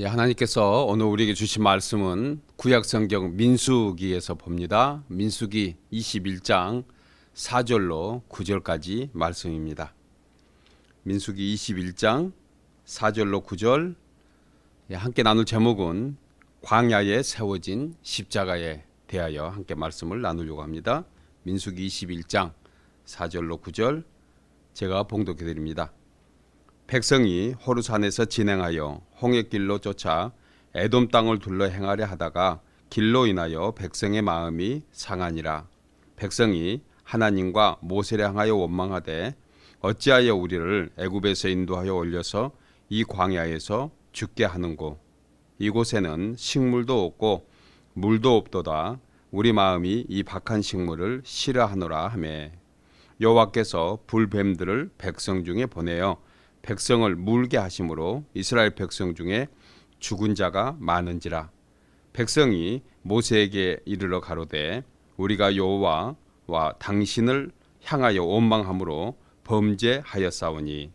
예, 하나님께서 오늘 우리에게 주신 말씀은 구약성경 민수기에서 봅니다. 민수기 21장 4절로 9절까지 말씀입니다. 민수기 21장 4절로 9절 예, 함께 나눌 제목은 광야에 세워진 십자가에 대하여 함께 말씀을 나누려고 합니다. 민수기 21장 4절로 9절 제가 봉독해 드립니다. 백성이 호루산에서 진행하여 홍해길로 쫓아 애돔 땅을 둘러 행하려 하다가 길로 인하여 백성의 마음이 상하니라 백성이 하나님과 모세를 향하여 원망하되 어찌하여 우리를 애굽에서 인도하여 올려서 이 광야에서 죽게 하는고 이곳에는 식물도 없고 물도 없도다 우리 마음이 이 박한 식물을 싫어하노라 하매 여호와께서 불뱀들을 백성 중에 보내어 백성을 물게 하심으로 이스라엘 백성 중에 죽은 자가 많은지라 백성이 모세에게 이르러 가로되 우리가 여호와와 당신을 향하여 원망함으로 범죄하였사오니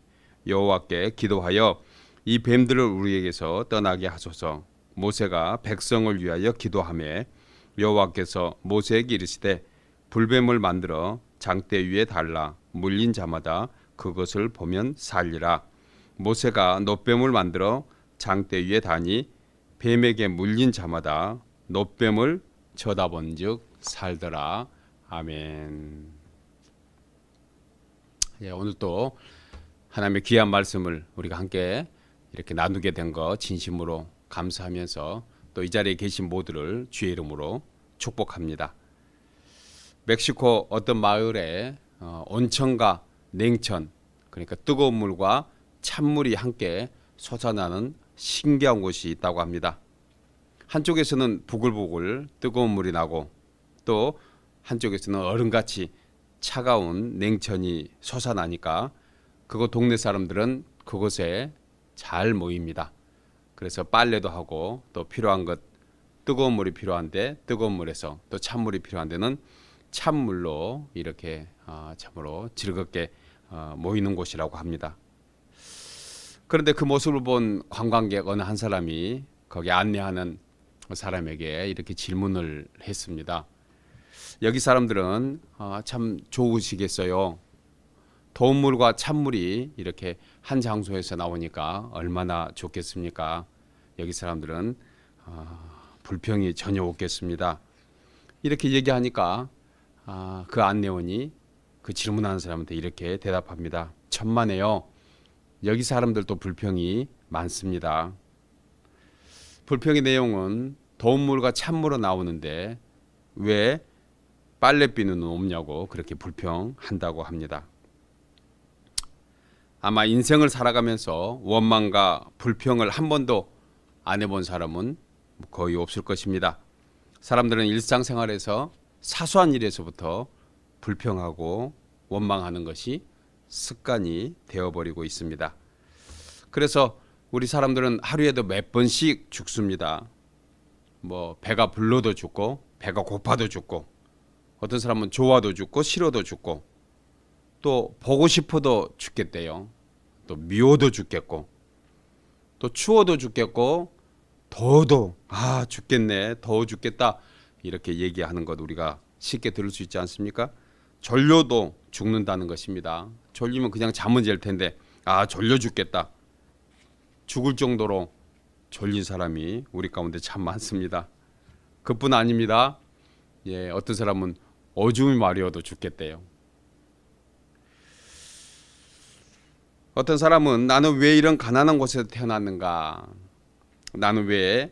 여호와께 기도하여 이 뱀들을 우리에게서 떠나게 하소서 모세가 백성을 위하여 기도함에 여호와께서 모세에게 이르시되 불뱀을 만들어 장대 위에 달라 물린 자마다 그것을 보면 살리라. 모세가 노뱀을 만들어 장대 위에 다니 뱀에게 물린 자마다 노뱀을 쳐다본즉 살더라. 아멘. 예, 오늘 또 하나님의 귀한 말씀을 우리가 함께 이렇게 나누게 된 거 진심으로 감사하면서 또 이 자리에 계신 모두를 주의 이름으로 축복합니다. 멕시코 어떤 마을에 어, 온천과 냉천 그러니까 뜨거운 물과 찬물이 함께 솟아나는 신기한 곳이 있다고 합니다. 한쪽에서는 부글부글 뜨거운 물이 나고 또 한쪽에서는 얼음같이 차가운 냉천이 솟아나니까 그곳 동네 사람들은 그곳에 잘 모입니다. 그래서 빨래도 하고 또 필요한 것 뜨거운 물이 필요한데 뜨거운 물에서 또 찬물이 필요한 데는 찬물로 이렇게 아, 참으로 즐겁게 어, 모이는 곳이라고 합니다. 그런데 그 모습을 본 관광객 어느 한 사람이 거기 안내하는 사람에게 이렇게 질문을 했습니다. 여기 사람들은 어, 참 좋으시겠어요. 도움물과 찬물이 이렇게 한 장소에서 나오니까 얼마나 좋겠습니까? 여기 사람들은 어, 불평이 전혀 없겠습니다. 이렇게 얘기하니까 아, 그 안내원이 그 질문하는 사람한테 이렇게 대답합니다. 천만에요. 여기 사람들도 불평이 많습니다. 불평의 내용은 더운 물과 찬물로 나오는데 왜 빨래비는 없냐고 그렇게 불평한다고 합니다. 아마 인생을 살아가면서 원망과 불평을 한 번도 안 해본 사람은 거의 없을 것입니다. 사람들은 일상생활에서 사소한 일에서부터 불평하고 원망하는 것이 습관이 되어버리고 있습니다. 그래서 우리 사람들은 하루에도 몇 번씩 죽습니다. 뭐 배가 불러도 죽고 배가 고파도 죽고 어떤 사람은 좋아도 죽고 싫어도 죽고 또 보고 싶어도 죽겠대요. 또 미워도 죽겠고 또 추워도 죽겠고 더워도 아 죽겠네 더워 죽겠다 이렇게 얘기하는 것 우리가 쉽게 들을 수 있지 않습니까? 졸려도 죽는다는 것입니다. 졸리면 그냥 잠은 잘 텐데 아 졸려 죽겠다. 죽을 정도로 졸린 사람이 우리 가운데 참 많습니다. 그뿐 아닙니다. 예, 어떤 사람은 어중이 마려워도 죽겠대요. 어떤 사람은 나는 왜 이런 가난한 곳에서 태어났는가? 나는 왜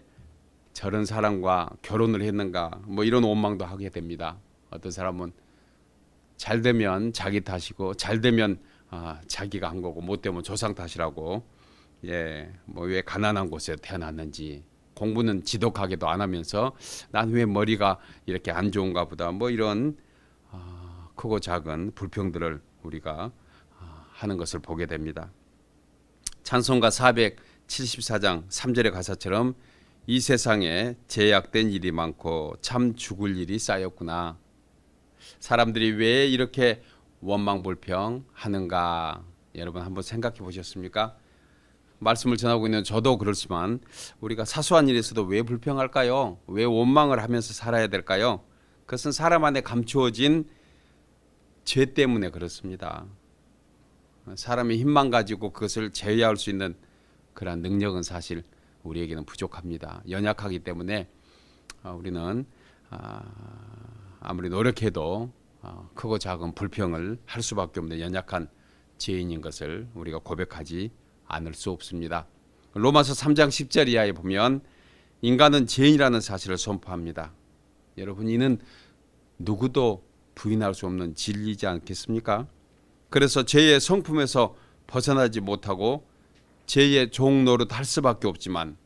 저런 사람과 결혼을 했는가? 뭐 이런 원망도 하게 됩니다. 어떤 사람은 잘 되면 자기 탓이고 잘 되면 아, 자기가 한 거고 못 되면 조상 탓이라고 예 뭐 왜 가난한 곳에 태어났는지 공부는 지독하게도 안 하면서 난 왜 머리가 이렇게 안 좋은가 보다 뭐 이런 아, 크고 작은 불평들을 우리가 아, 하는 것을 보게 됩니다. 찬송가 474장 3절의 가사처럼 이 세상에 제약된 일이 많고 참 죽을 일이 쌓였구나. 사람들이 왜 이렇게 원망불평하는가 여러분 한번 생각해 보셨습니까? 말씀을 전하고 있는 저도 그렇지만 우리가 사소한 일에서도 왜 불평할까요? 왜 원망을 하면서 살아야 될까요? 그것은 사람 안에 감추어진 죄 때문에 그렇습니다. 사람의 힘만 가지고 그것을 제외할 수 있는 그러한 능력은 사실 우리에게는 부족합니다. 연약하기 때문에 어, 우리는 아, 아무리 노력해도 어, 크고 작은 불평을 할 수밖에 없는 연약한 죄인인 것을 우리가 고백하지 않을 수 없습니다. 로마서 3장 10절 이하에 보면 인간은 죄인이라는 사실을 선포합니다. 여러분 이는 누구도 부인할 수 없는 진리지 않겠습니까? 그래서 죄의 성품에서 벗어나지 못하고 죄의 종 노릇할 수밖에 없지만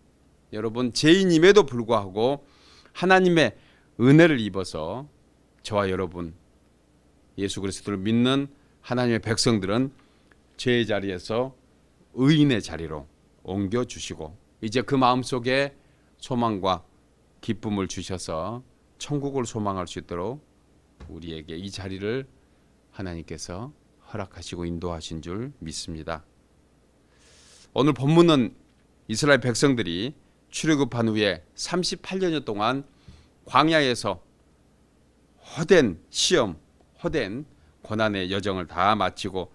여러분 죄인임에도 불구하고 하나님의 은혜를 입어서 저와 여러분 예수 그리스도를 믿는 하나님의 백성들은 죄의 자리에서 의인의 자리로 옮겨 주시고 이제 그 마음속에 소망과 기쁨을 주셔서 천국을 소망할 수 있도록 우리에게 이 자리를 하나님께서 허락하시고 인도하신 줄 믿습니다. 오늘 본문은 이스라엘 백성들이 출애굽한 후에 38년 동안 광야에서 허된 시험, 허된 고난의 여정을 다 마치고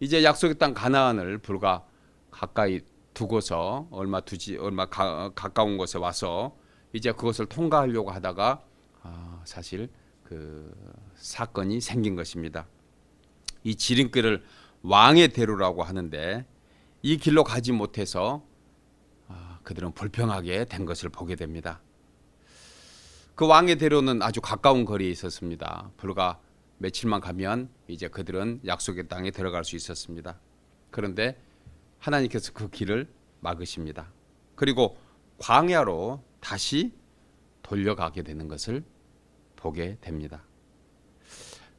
이제 약속의 땅 가나안을 불과 가까이 두고서 얼마 두지 얼마 가, 가까운 곳에 와서 이제 그것을 통과하려고 하다가 아, 사실 그 사건이 생긴 것입니다. 이 지름길을 왕의 대로라고 하는데 이 길로 가지 못해서 아, 그들은 불평하게 된 것을 보게 됩니다. 그 왕의 대로는 아주 가까운 거리에 있었습니다. 불과 며칠만 가면 이제 그들은 약속의 땅에 들어갈 수 있었습니다. 그런데 하나님께서 그 길을 막으십니다. 그리고 광야로 다시 돌려가게 되는 것을 보게 됩니다.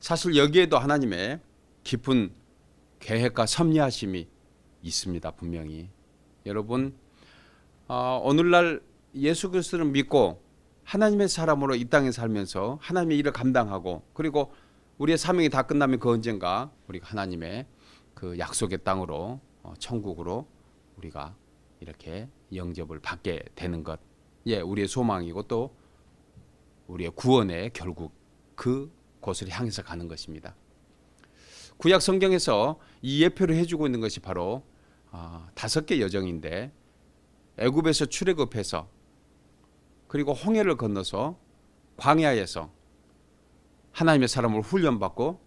사실 여기에도 하나님의 깊은 계획과 섭리하심이 있습니다. 분명히 여러분 어, 오늘날 예수 그리스도를 믿고 하나님의 사람으로 이 땅에 살면서 하나님의 일을 감당하고 그리고 우리의 사명이 다 끝나면 그 언젠가 우리가 하나님의 그 약속의 땅으로 어, 천국으로 우리가 이렇게 영접을 받게 되는 것, 예, 우리의 소망이고 또 우리의 구원의 결국 그 곳을 향해서 가는 것입니다. 구약 성경에서 이 예표를 해주고 있는 것이 바로 아, 다섯 개 여정인데 애굽에서 출애굽해서 그리고 홍해를 건너서 광야에서 하나님의 사람을 훈련받고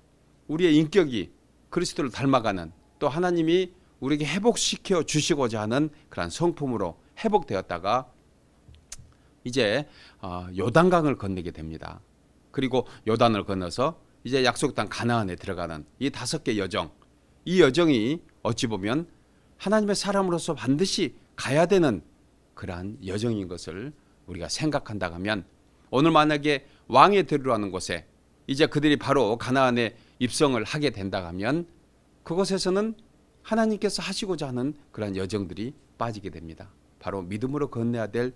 우리의 인격이 그리스도를 닮아가는 또 하나님이 우리에게 회복시켜 주시고자 하는 그러한 성품으로 회복되었다가 이제 어, 요단강을 건너게 됩니다. 그리고 요단을 건너서 이제 약속 땅 가나안에 들어가는 이 다섯 개 여정. 이 여정이 어찌 보면 하나님의 사람으로서 반드시 가야 되는 그러한 여정인 것을 우리가 생각한다 하면 오늘 만약에 왕의 들으가는 곳에 이제 그들이 바로 가나안에 입성을 하게 된다 하면 그곳에서는 하나님께서 하시고자 하는 그러한 여정들이 빠지게 됩니다. 바로 믿음으로 건네야 될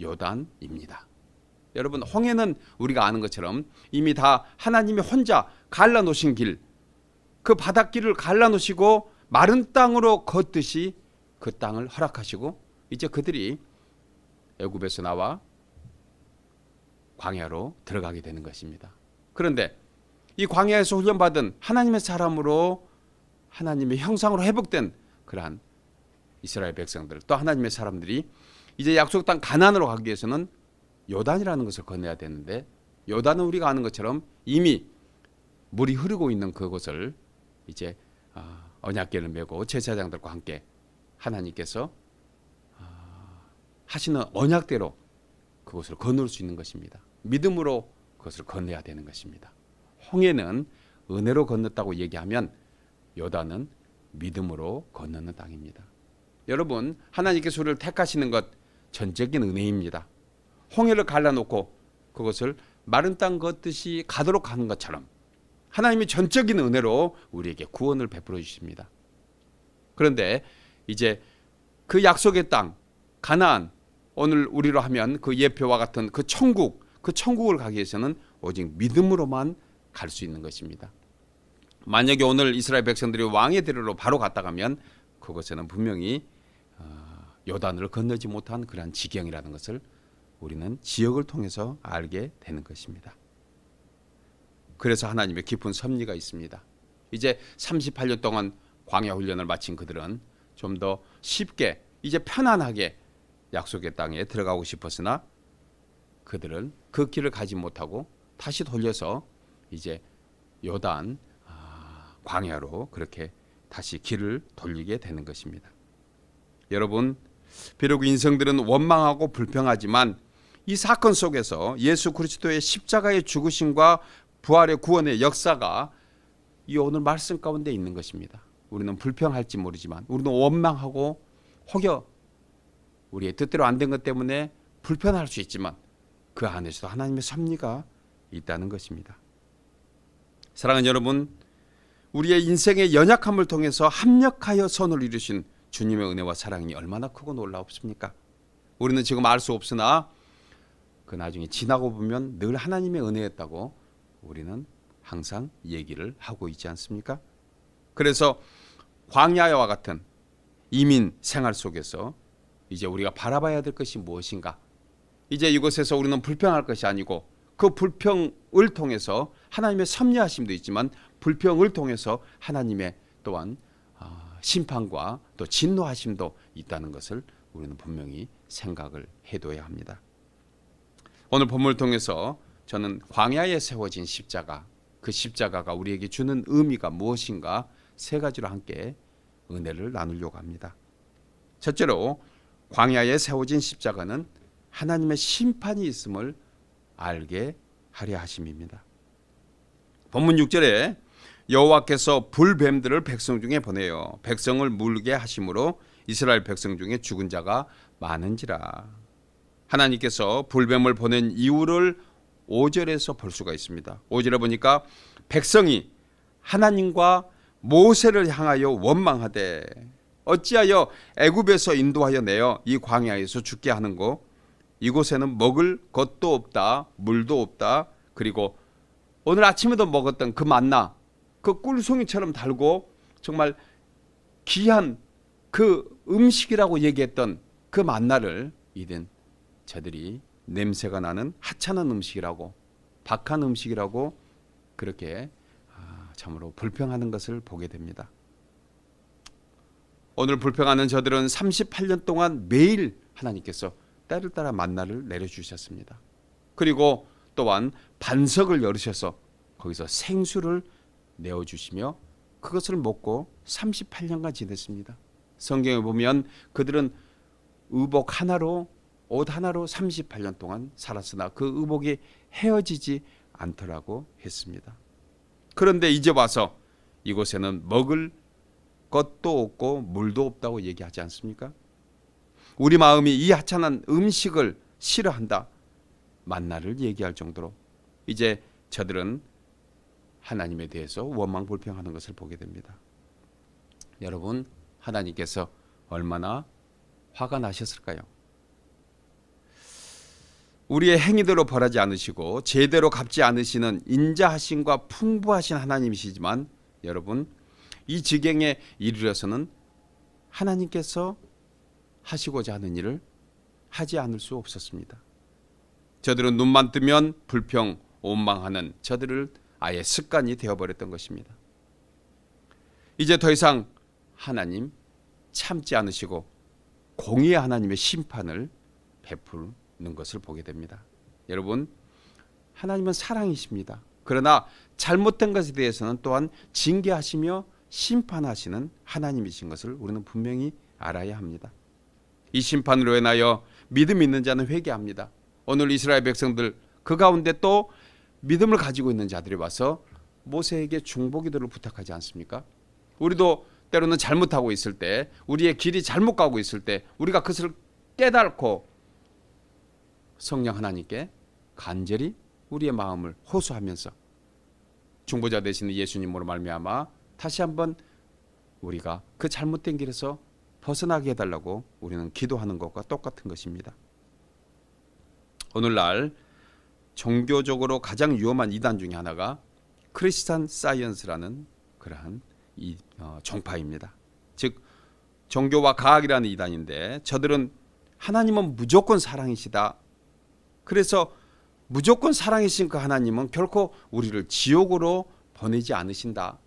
요단입니다. 여러분 홍해는 우리가 아는 것처럼 이미 다 하나님이 혼자 갈라놓으신 길, 그 바닷길을 갈라놓으시고 마른 땅으로 걷듯이 그 땅을 허락하시고 이제 그들이 애굽에서 나와 광야로 들어가게 되는 것입니다. 그런데 이 광야에서 훈련받은 하나님의 사람으로 하나님의 형상으로 회복된 그러한 이스라엘 백성들 또 하나님의 사람들이 이제 약속 땅 가난으로 가기 위해서는 요단이라는 것을 건너야 되는데 요단은 우리가 아는 것처럼 이미 물이 흐르고 있는 그곳을 이제 아, 언약계를 메고 제사장들과 함께 하나님께서 하시는 언약대로 그곳을 건널 수 있는 것입니다. 믿음으로 그것을 건너야 되는 것입니다. 홍해는 은혜로 건넜다고 얘기하면 요단은 믿음으로 건너는 땅입니다. 여러분 하나님께서 우리를 택하시는 것 전적인 은혜입니다. 홍해를 갈라놓고 그것을 마른 땅 걷듯이 가도록 하는 것처럼 하나님이 전적인 은혜로 우리에게 구원을 베풀어 주십니다. 그런데 이제 그 약속의 땅 가나안 오늘 우리로 하면 그 예표와 같은 그 천국, 그 천국을 가기 위해서는 오직 믿음으로만 갈 수 있는 것입니다. 만약에 오늘 이스라엘 백성들이 왕의 대로 바로 갔다 가면 그것에는 분명히 어, 요단을 건너지 못한 그러한 지경이라는 것을 우리는 지역을 통해서 알게 되는 것입니다. 그래서 하나님의 깊은 섭리가 있습니다. 이제 38년 동안 광야 훈련을 마친 그들은 좀 더 쉽게 이제 편안하게 약속의 땅에 들어가고 싶었으나 그들은 그 길을 가지 못하고 다시 돌려서 이제 요단 아, 광야로 그렇게 다시 길을 돌리게 되는 것입니다. 여러분, 비록 인생들은 원망하고 불평하지만 이 사건 속에서 예수 그리스도의 십자가의 죽으심과 부활의 구원의 역사가 이 오늘 말씀 가운데 있는 것입니다. 우리는 불평할지 모르지만 우리는 원망하고 혹여 우리의 뜻대로 안 된 것 때문에 불편할 수 있지만 그 안에서도 하나님의 섭리가 있다는 것입니다. 사랑하는 여러분, 우리의 인생의 연약함을 통해서 합력하여 선을 이루신 주님의 은혜와 사랑이 얼마나 크고 놀라웁습니까? 우리는 지금 알 수 없으나 그 나중에 지나고 보면 늘 하나님의 은혜였다고 우리는 항상 얘기를 하고 있지 않습니까? 그래서 광야와 같은 이민 생활 속에서 이제 우리가 바라봐야 될 것이 무엇인가? 이제 이곳에서 우리는 불평할 것이 아니고 그 불평을 통해서 하나님의 섭리하심도 있지만 불평을 통해서 하나님의 또한 아, 심판과 또 진노하심도 있다는 것을 우리는 분명히 생각을 해둬야 합니다. 오늘 본문을 통해서 저는 광야에 세워진 십자가 그 십자가가 우리에게 주는 의미가 무엇인가 세 가지로 함께 은혜를 나누려고 합니다. 첫째로 광야에 세워진 십자가는 하나님의 심판이 있음을 알게 하려 하심입니다. 본문 6절에 여호와께서 불뱀들을 백성 중에 보내요. 백성을 물게 하심으로 이스라엘 백성 중에 죽은 자가 많은지라. 하나님께서 불뱀을 보낸 이유를 5절에서 볼 수가 있습니다. 5절에 보니까 백성이 하나님과 모세를 향하여 원망하되 어찌하여 애굽에서 인도하여 내어 이 광야에서 죽게 하는고 이곳에는 먹을 것도 없다 물도 없다 그리고 오늘 아침에도 먹었던 그 만나 그 꿀송이처럼 달고 정말 귀한 그 음식이라고 얘기했던 그 만나를 이젠 저들이 냄새가 나는 하찮은 음식이라고 박한 음식이라고 그렇게 아, 참으로 불평하는 것을 보게 됩니다. 오늘 불평하는 저들은 38년 동안 매일 하나님께서 때를 따라 만나를 내려주셨습니다. 그리고 또한 반석을 열으셔서 거기서 생수를 내어주시며 그것을 먹고 38년간 지냈습니다. 성경에 보면 그들은 의복 하나로 옷 하나로 38년 동안 살았으나 그 의복이 헤어지지 않더라고 했습니다. 그런데 이제 와서 이곳에는 먹을 것도 없고 물도 없다고 얘기하지 않습니까? 우리 마음이 이 하찮은 음식을 싫어한다. 만나를 얘기할 정도로 이제 저들은 하나님에 대해서 원망 불평하는 것을 보게 됩니다. 여러분, 하나님께서 얼마나 화가 나셨을까요? 우리의 행위대로 벌하지 않으시고 제대로 갚지 않으시는 인자하신과 풍부하신 하나님이시지만 여러분 이 지경에 이르러서는 하나님께서 하시고자 하는 일을 하지 않을 수 없었습니다. 저들은 눈만 뜨면 불평, 원망하는 저들을 아예 습관이 되어버렸던 것입니다. 이제 더 이상 하나님 참지 않으시고 공의의 하나님의 심판을 베푸는 것을 보게 됩니다. 여러분, 하나님은 사랑이십니다. 그러나 잘못된 것에 대해서는 또한 징계하시며 심판하시는 하나님이신 것을 우리는 분명히 알아야 합니다. 이 심판으로 인하여 믿음 있는 자는 회개합니다. 오늘 이스라엘 백성들 그 가운데 또 믿음을 가지고 있는 자들이 와서 모세에게 중보기도를 부탁하지 않습니까? 우리도 때로는 잘못하고 있을 때 우리의 길이 잘못 가고 있을 때 우리가 그것을 깨닫고 성령 하나님께 간절히 우리의 마음을 호소하면서 중보자 되시는 예수님으로 말미암아 다시 한번 우리가 그 잘못된 길에서 벗어나게 해달라고 우리는 기도하는 것과 똑같은 것입니다. 오늘날 종교적으로 가장 위험한 이단 중의 하나가 크리스탄 사이언스라는 그러한 이, 어, 종파입니다. 즉 종교와 과학이라는 이단인데 저들은 하나님은 무조건 사랑이시다. 그래서 무조건 사랑이신 그 하나님은 결코 우리를 지옥으로 보내지 않으신다.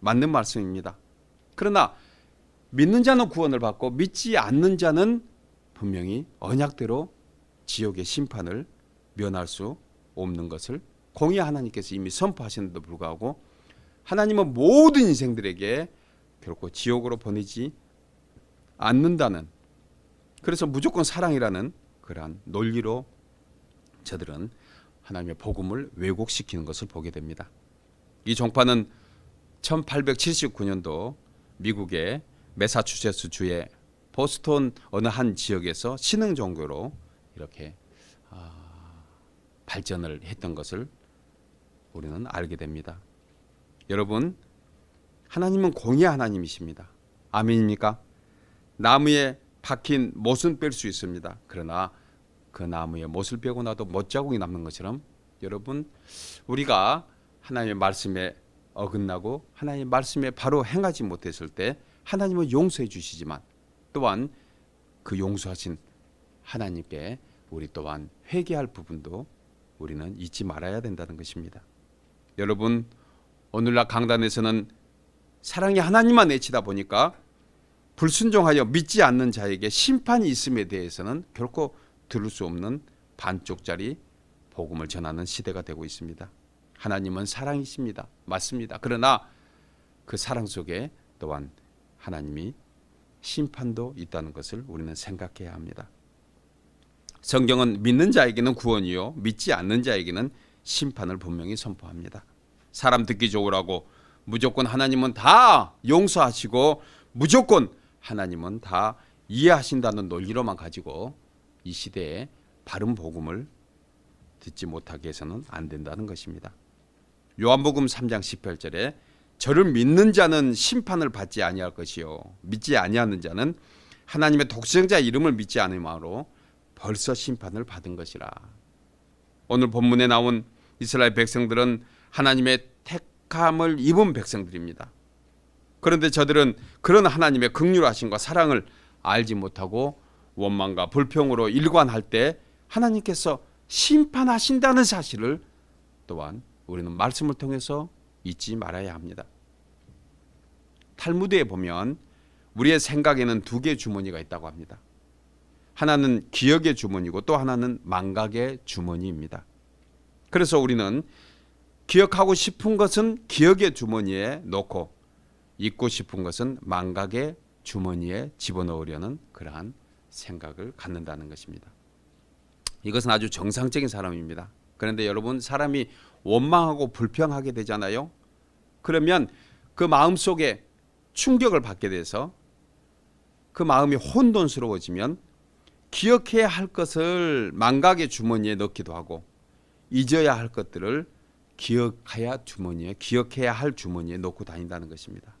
맞는 말씀입니다. 그러나 믿는 자는 구원을 받고 믿지 않는 자는 분명히 언약대로 지옥의 심판을 면할 수 없는 것을 공의 하나님께서 이미 선포하셨는데도 불구하고 하나님은 모든 인생들에게 결코 지옥으로 보내지 않는다는 그래서 무조건 사랑이라는 그러한 논리로 저들은 하나님의 복음을 왜곡시키는 것을 보게 됩니다. 이 종파는 1879년도 미국의 메사추세츠 주의 보스턴 어느 한 지역에서 신흥 종교로 이렇게 아, 발전을 했던 것을 우리는 알게 됩니다. 여러분 하나님은 공의 하나님이십니다. 아멘입니까? 나무에 박힌 못은 뺄 수 있습니다. 그러나 그 나무에 못을 빼고 나도 못자국이 남는 것처럼 여러분 우리가 하나님의 말씀에 어긋나고 하나님 말씀에 바로 행하지 못했을 때 하나님은 용서해 주시지만 또한 그 용서하신 하나님께 우리 또한 회개할 부분도 우리는 잊지 말아야 된다는 것입니다. 여러분 오늘날 강단에서는 사랑의 하나님만 외치다 보니까 불순종하여 믿지 않는 자에게 심판이 있음에 대해서는 결코 들을 수 없는 반쪽짜리 복음을 전하는 시대가 되고 있습니다. 하나님은 사랑이십니다. 맞습니다. 그러나 그 사랑 속에 또한 하나님이 심판도 있다는 것을 우리는 생각해야 합니다. 성경은 믿는 자에게는 구원이요 믿지 않는 자에게는 심판을 분명히 선포합니다. 사람 듣기 좋으라고 무조건 하나님은 다 용서하시고 무조건 하나님은 다 이해하신다는 논리로만 가지고 이 시대에 바른 복음을 듣지 못하게 해서는 안 된다는 것입니다. 요한복음 3장 18절에 저를 믿는 자는 심판을 받지 아니할 것이요 믿지 아니하는 자는 하나님의 독생자 이름을 믿지 않음으로 벌써 심판을 받은 것이라. 오늘 본문에 나온 이스라엘 백성들은 하나님의 택함을 입은 백성들입니다. 그런데 저들은 그런 하나님의 극률하신과 사랑을 알지 못하고 원망과 불평으로 일관할 때 하나님께서 심판하신다는 사실을 또한 우리는 말씀을 통해서 잊지 말아야 합니다. 탈무드에 보면 우리의 생각에는 두 개의 주머니가 있다고 합니다. 하나는 기억의 주머니고 또 하나는 망각의 주머니입니다. 그래서 우리는 기억하고 싶은 것은 기억의 주머니에 넣고 잊고 싶은 것은 망각의 주머니에 집어넣으려는 그러한 생각을 갖는다는 것입니다. 이것은 아주 정상적인 사람입니다. 그런데 여러분 사람이 원망하고 불평하게 되잖아요. 그러면 그 마음 속에 충격을 받게 돼서 그 마음이 혼돈스러워지면 기억해야 할 것을 망각의 주머니에 넣기도 하고 잊어야 할 것들을 기억해야 주머니에 기억해야 할 주머니에 넣고 다닌다는 것입니다.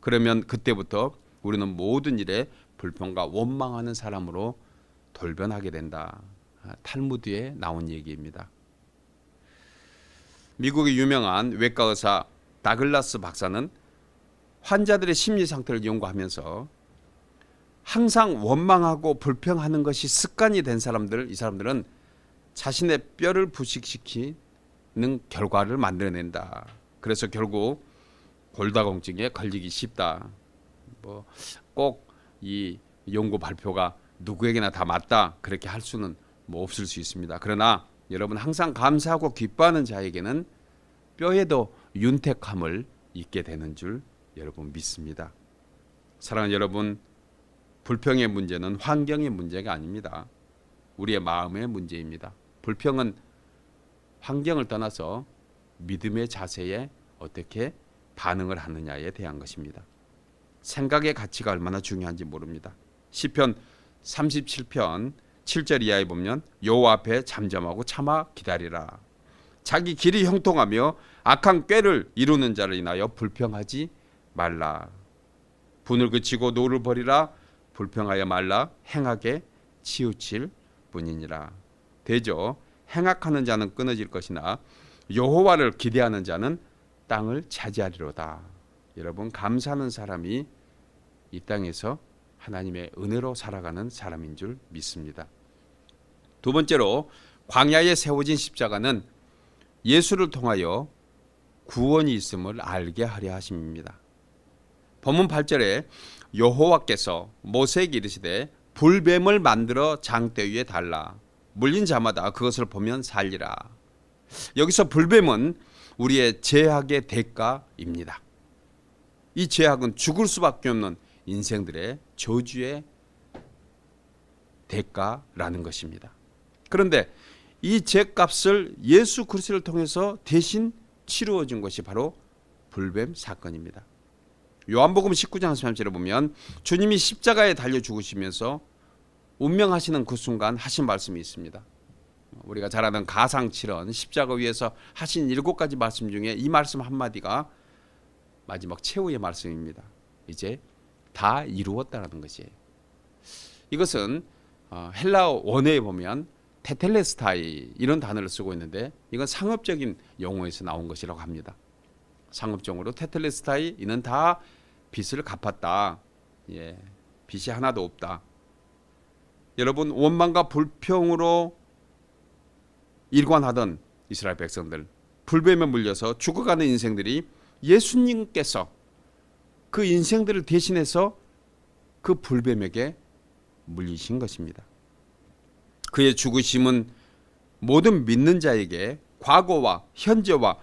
그러면 그때부터 우리는 모든 일에 불평과 원망하는 사람으로 돌변하게 된다. 아, 탈무드에 나온 얘기입니다. 미국의 유명한 외과 의사 다글라스 박사는 환자들의 심리 상태를 연구하면서 항상 원망하고 불평하는 것이 습관이 된 사람들, 이 사람들은 자신의 뼈를 부식시키는 결과를 만들어낸다. 그래서 결국 골다공증에 걸리기 쉽다. 뭐 꼭 이 연구 발표가 누구에게나 다 맞다 그렇게 할 수는 뭐 없을 수 있습니다. 그러나 여러분 항상 감사하고 기뻐하는 자에게는 뼈에도 윤택함을 잊게 되는 줄 여러분 믿습니다. 사랑하는 여러분, 불평의 문제는 환경의 문제가 아닙니다. 우리의 마음의 문제입니다. 불평은 환경을 떠나서 믿음의 자세에 어떻게 반응을 하느냐에 대한 것입니다. 생각의 가치가 얼마나 중요한지 모릅니다. 시편 37편 7절 이하에 보면 여호와 앞에 잠잠하고 참아 기다리라. 자기 길이 형통하며 악한 꾀를 이루는 자를 인하여 불평하지 말라. 분을 그치고 노를 버리라. 불평하여 말라. 행하게 치우칠 뿐이니라. 되죠. 행악하는 자는 끊어질 것이나 여호와를 기대하는 자는 땅을 차지하리로다. 여러분 감사하는 사람이 이 땅에서 하나님의 은혜로 살아가는 사람인 줄 믿습니다. 두 번째로 광야에 세워진 십자가는 예수를 통하여 구원이 있음을 알게 하려 하심입니다. 본문 8절에 여호와께서 모세에게 이르시되 불뱀을 만들어 장대 위에 달라 물린 자마다 그것을 보면 살리라. 여기서 불뱀은 우리의 죄악의 대가입니다. 이 죄악은 죽을 수밖에 없는 인생들의 저주의 대가라는 것입니다. 그런데 이 죄값을 예수 그리스도를 통해서 대신 치루어진 것이 바로 불뱀 사건입니다. 요한복음 19장 3절에 보면 주님이 십자가에 달려 죽으시면서 운명하시는 그 순간 하신 말씀이 있습니다. 우리가 잘 아는 가상칠언 십자가 위에서 하신 일곱 가지 말씀 중에 이 말씀 한마디가 마지막 최후의 말씀입니다. 이제 다 이루었다라는 것이에요. 이것은 어, 헬라 원에 보면 테텔레스타이 이런 단어를 쓰고 있는데 이건 상업적인 용어에서 나온 것이라고 합니다. 상업적으로 테텔레스타이 이는 다 빚을 갚았다. 예, 빚이 하나도 없다. 여러분 원망과 불평으로 일관하던 이스라엘 백성들 불뱀에 물려서 죽어가는 인생들이 예수님께서 그 인생들을 대신해서 그 불뱀에게 물리신 것입니다. 그의 죽으심은 모든 믿는 자에게 과거와 현재와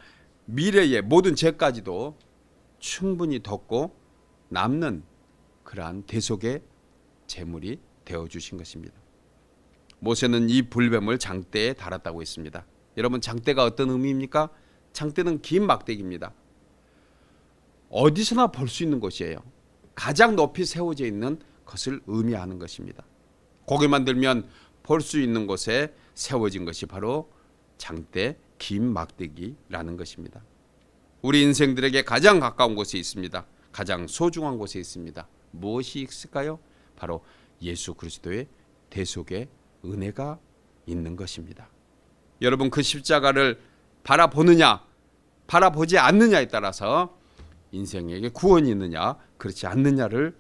미래의 모든 죄까지도 충분히 덮고 남는 그러한 대속의 재물이 되어 주신 것입니다. 모세는 이 불뱀을 장대에 달았다고 했습니다. 여러분 장대가 어떤 의미입니까? 장대는 긴 막대기입니다. 어디서나 볼 수 있는 것이에요. 가장 높이 세워져 있는 것을 의미하는 것입니다. 고개만 들면 볼수 있는 곳에 세워진 것이 바로 장대 긴 막대기라는 것입니다. 우리 인생들에게 가장 가까운 곳에 있습니다. 가장 소중한 곳에 있습니다. 무엇이 있을까요? 바로 예수 그리스도의 대속의 은혜가 있는 것입니다. 여러분 그 십자가를 바라보느냐 바라보지 않느냐에 따라서 인생에게 구원이 있느냐 그렇지 않느냐를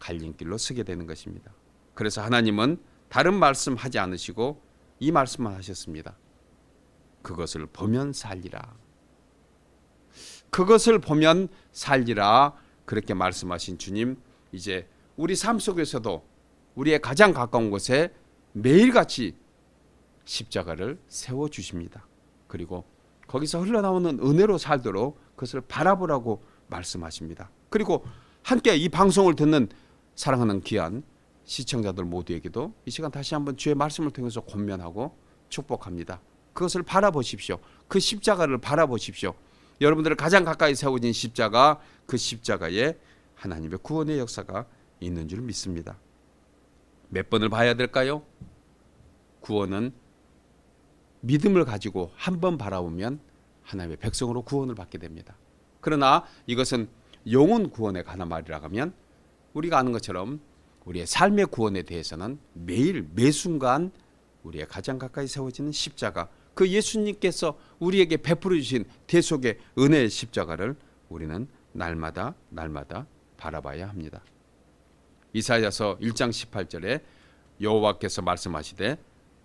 갈림길로 쓰게 되는 것입니다. 그래서 하나님은 다른 말씀 하지 않으시고 이 말씀만 하셨습니다. 그것을 보면 살리라. 그것을 보면 살리라. 그렇게 말씀하신 주님, 이제 우리 삶 속에서도 우리의 가장 가까운 곳에 매일같이 십자가를 세워 주십니다. 그리고 거기서 흘러나오는 은혜로 살도록 그것을 바라보라고 말씀하십니다. 그리고 함께 이 방송을 듣는 사랑하는 귀한 시청자들 모두에게도 이 시간 다시 한번 주의 말씀을 통해서 권면하고 축복합니다. 그것을 바라보십시오. 그 십자가를 바라보십시오. 여러분들을 가장 가까이 세워진 십자가 그 십자가에 하나님의 구원의 역사가 있는 줄 믿습니다. 몇 번을 봐야 될까요? 구원은 믿음을 가지고 한 번 바라보면 하나님의 백성으로 구원을 받게 됩니다. 그러나 이것은 영혼 구원에 관한 말이라 하면 우리가 아는 것처럼 우리의 삶의 구원에 대해서는 매일 매순간 우리의 가장 가까이 세워지는 십자가 그 예수님께서 우리에게 베풀어 주신 대속의 은혜의 십자가를 우리는 날마다 날마다 바라봐야 합니다. 이사야서 1장 18절에 여호와께서 말씀하시되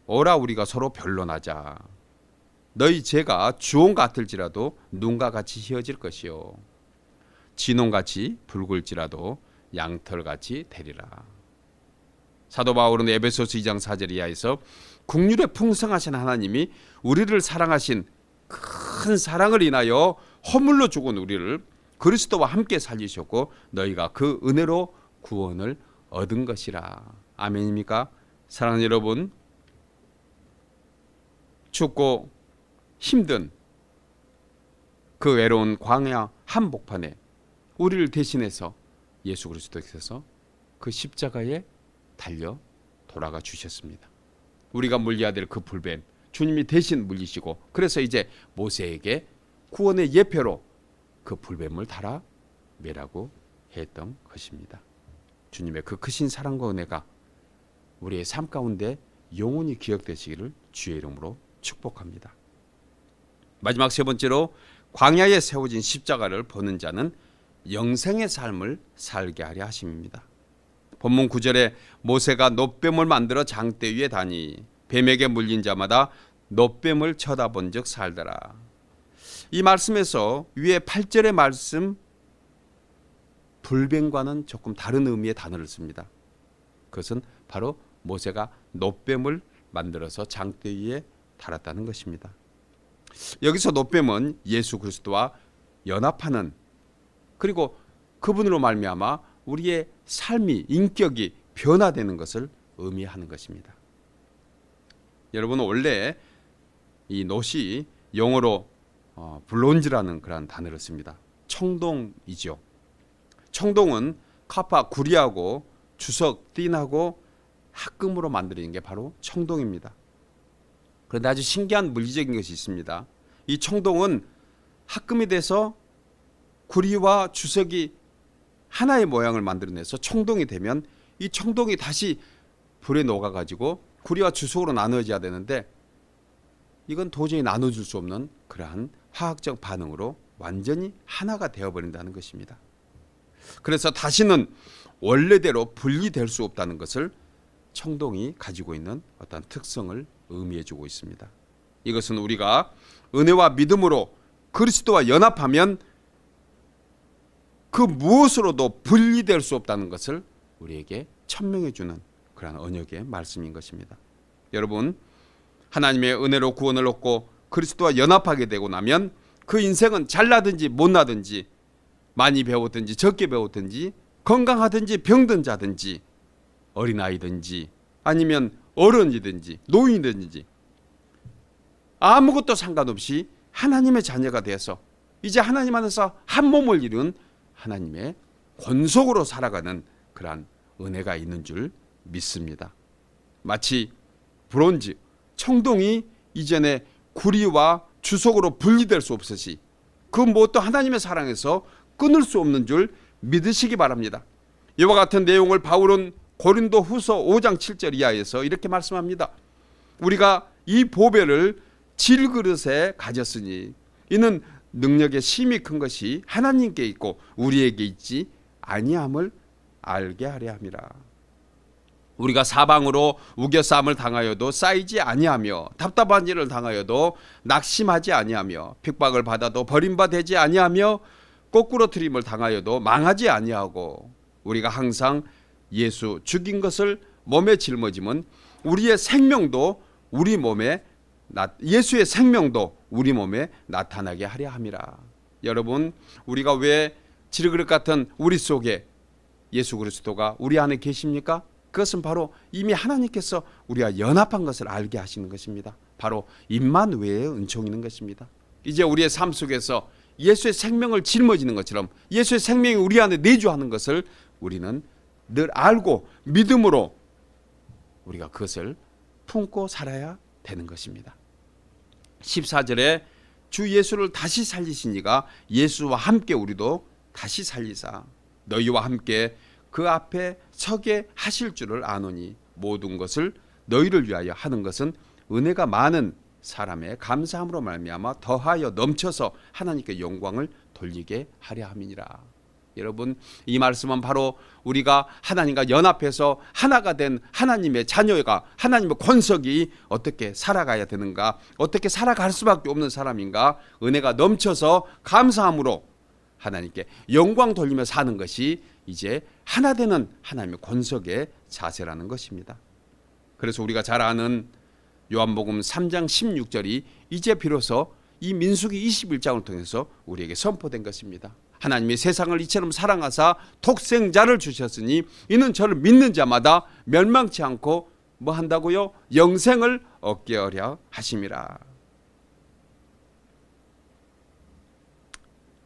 오라 우리가 서로 변론하자 너희 죄가 주홍 같을지라도 눈과 같이 희어질 것이요 진홍같이 붉을지라도 양털같이 되리라. 사도 바울은 에베소서 2장 4절 이하에서 국률에 풍성하신 하나님이 우리를 사랑하신 큰 사랑을 인하여 허물로 죽은 우리를 그리스도와 함께 살리셨고 너희가 그 은혜로 구원을 얻은 것이라. 아멘입니까? 사랑하는 여러분 춥고 힘든 그 외로운 광야 한복판에 우리를 대신해서 예수 그리스도께서 그 십자가에 달려 돌아가 주셨습니다. 우리가 물려야 될 그 불뱀 주님이 대신 물리시고 그래서 이제 모세에게 구원의 예표로 그 불뱀을 달아 매라고 했던 것입니다. 주님의 그 크신 사랑과 은혜가 우리의 삶 가운데 영원히 기억되시기를 주의 이름으로 축복합니다. 마지막 세 번째로 광야에 세워진 십자가를 보는 자는 영생의 삶을 살게 하려 하십니다. 본문 9절에 모세가 노뱀을 만들어 장대 위에 다니 뱀에게 물린 자마다 노뱀을 쳐다본 즉 살더라. 이 말씀에서 위에 8절의 말씀 불뱀과는 조금 다른 의미의 단어를 씁니다. 그것은 바로 모세가 노뱀을 만들어서 장대 위에 달았다는 것입니다. 여기서 노뱀은 예수 그리스도와 연합하는 그리고 그분으로 말미암아 우리의 삶이 인격이 변화되는 것을 의미하는 것입니다. 여러분 원래 이 노시 영어로 어, 블론즈라는 그러 단어를 씁니다. 청동이죠. 청동은 카파 구리하고 주석 띠하고 합금으로 만들어진 게 바로 청동입니다. 그런데 아주 신기한 물리적인 것이 있습니다. 이 청동은 합금이 돼서 구리와 주석이 하나의 모양을 만들어내서 청동이 되면 이 청동이 다시 불에 녹아가지고 구리와 주석으로 나눠져야 되는데 이건 도저히 나눠줄 수 없는 그러한 화학적 반응으로 완전히 하나가 되어버린다는 것입니다. 그래서 다시는 원래대로 분리될 수 없다는 것을 청동이 가지고 있는 어떤 특성을 의미해 주고 있습니다. 이것은 우리가 은혜와 믿음으로 그리스도와 연합하면 그 무엇으로도 분리될 수 없다는 것을 우리에게 천명해 주는 그러한 언역의 말씀인 것입니다. 여러분 하나님의 은혜로 구원을 얻고 그리스도와 연합하게 되고 나면 그 인생은 잘나든지 못나든지 많이 배웠든지 적게 배웠든지 건강하든지 병든 자든지 어린아이든지 아니면 어른이든지 노인이든지 아무것도 상관없이 하나님의 자녀가 되어서 이제 하나님 안에서 한 몸을 이룬 하나님의 권속으로 살아가는 그러한 은혜가 있는 줄 믿습니다. 마치 브론즈, 청동이 이전에 구리와 주석으로 분리될 수 없으시 그 무엇도 하나님의 사랑에서 끊을 수 없는 줄 믿으시기 바랍니다. 이와 같은 내용을 바울은 고린도 후서 5장 7절 이하에서 이렇게 말씀합니다. 우리가 이 보배를 질그릇에 가졌으니 이는 능력의 심이 큰 것이 하나님께 있고 우리에게 있지 아니함을 알게 하려 함이라. 우리가 사방으로 우겨싸움을 당하여도 쌓이지 아니하며 답답한 일을 당하여도 낙심하지 아니하며 핍박을 받아도 버림받지 아니하며 꼬꾸러트림을 당하여도 망하지 아니하고 우리가 항상 예수 죽인 것을 몸에 짊어짐은 우리의 생명도 우리 몸에 예수의 생명도 우리 몸에 나타나게 하려 함이라. 여러분, 우리가 왜 지르그릇 같은 우리 속에 예수 그리스도가 우리 안에 계십니까? 그것은 바로 이미 하나님께서 우리와 연합한 것을 알게 하시는 것입니다. 바로 입만 외에 은총이 있는 것입니다. 이제 우리의 삶 속에서 예수의 생명을 짊어지는 것처럼 예수의 생명이 우리 안에 내주하는 것을 우리는 늘 알고 믿음으로 우리가 그것을 품고 살아야 되는 것입니다. 14절에 주 예수를 다시 살리시니가 예수와 함께 우리도 다시 살리사 너희와 함께 그 앞에 서게 하실 줄을 아노니 모든 것을 너희를 위하여 하는 것은 은혜가 많은 사람의 감사함으로 말미암아 더하여 넘쳐서 하나님께 영광을 돌리게 하려 함이니라. 여러분 이 말씀은 바로 우리가 하나님과 연합해서 하나가 된 하나님의 자녀가 하나님의 권석이 어떻게 살아가야 되는가 어떻게 살아갈 수밖에 없는 사람인가 은혜가 넘쳐서 감사함으로 하나님께 영광 돌리며 사는 것이 이제 하나 되는 하나님의 권석의 자세라는 것입니다. 그래서 우리가 잘 아는 요한복음 3장 16절이 이제 비로소 이민숙이 21장을 통해서 우리에게 선포된 것입니다. 하나님이 세상을 이처럼 사랑하사 독생자를 주셨으니 이는 저를 믿는 자마다 멸망치 않고 뭐 한다고요? 영생을 얻게 하려 하심이라.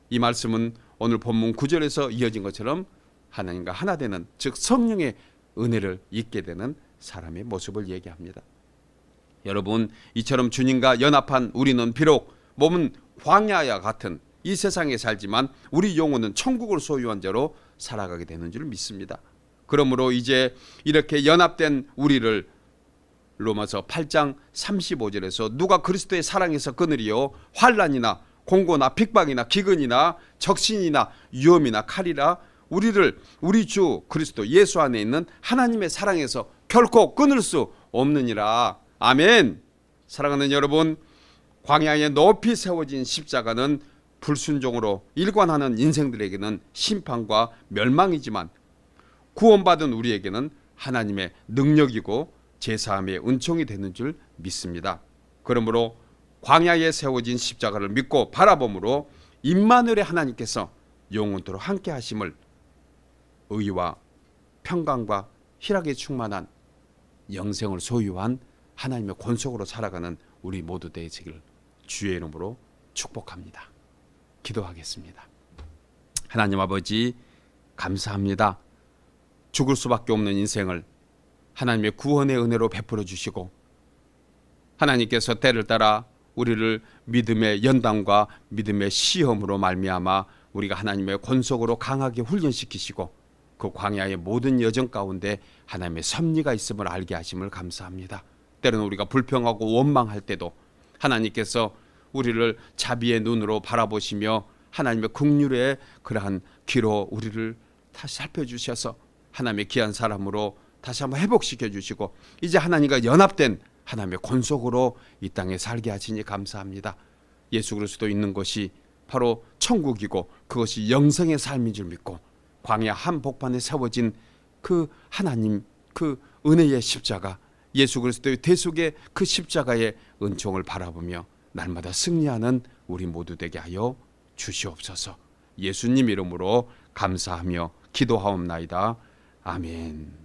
이 말씀은 오늘 본문 9절에서 이어진 것처럼 하나님과 하나 되는 즉 성령의 은혜를 잊게 되는 사람의 모습을 얘기합니다. 여러분 이처럼 주님과 연합한 우리는 비록 몸은 광야와 같은 이 세상에 살지만 우리 영혼은 천국을 소유한 자로 살아가게 되는 줄 믿습니다. 그러므로 이제 이렇게 연합된 우리를 로마서 8장 35절에서 누가 그리스도의 사랑에서 끊으리요 환란이나 공고나 핍박이나 기근이나 적신이나 위험이나 칼이라 우리를 우리 주 그리스도 예수 안에 있는 하나님의 사랑에서 결코 끊을 수 없느니라. 아멘. 사랑하는 여러분, 광야에 높이 세워진 십자가는 불순종으로 일관하는 인생들에게는 심판과 멸망이지만 구원받은 우리에게는 하나님의 능력이고 제사함의 은총이 되는 줄 믿습니다. 그러므로 광야에 세워진 십자가를 믿고 바라봄으로 임마늘의 하나님께서 영원토록 함께 하심을 의와 평강과 희락에 충만한 영생을 소유한 하나님의 권속으로 살아가는 우리 모두 되시기 주의 이름으로 축복합니다. 기도하겠습니다. 하나님 아버지 감사합니다. 죽을 수밖에 없는 인생을 하나님의 구원의 은혜로 베풀어 주시고 하나님께서 때를 따라 우리를 믿음의 연단과 믿음의 시험으로 말미암아 우리가 하나님의 권속으로 강하게 훈련시키시고 그 광야의 모든 여정 가운데 하나님의 섭리가 있음을 알게 하심을 감사합니다. 때로는 우리가 불평하고 원망할 때도 하나님께서 우리를 자비의 눈으로 바라보시며 하나님의 긍휼의 그러한 귀로 우리를 다시 살펴주셔서 하나님의 귀한 사람으로 다시 한번 회복시켜 주시고 이제 하나님과 연합된 하나님의 권속으로 이 땅에 살게 하시니 감사합니다. 예수 그리스도 있는 것이 바로 천국이고 그것이 영성의 삶인 줄 믿고 광야 한복판에 세워진 그 하나님 그 은혜의 십자가 예수 그리스도의 대속의 그 십자가의 은총을 바라보며 날마다 승리하는 우리 모두 되게 하여 주시옵소서. 예수님 이름으로 감사하며 기도하옵나이다. 아멘.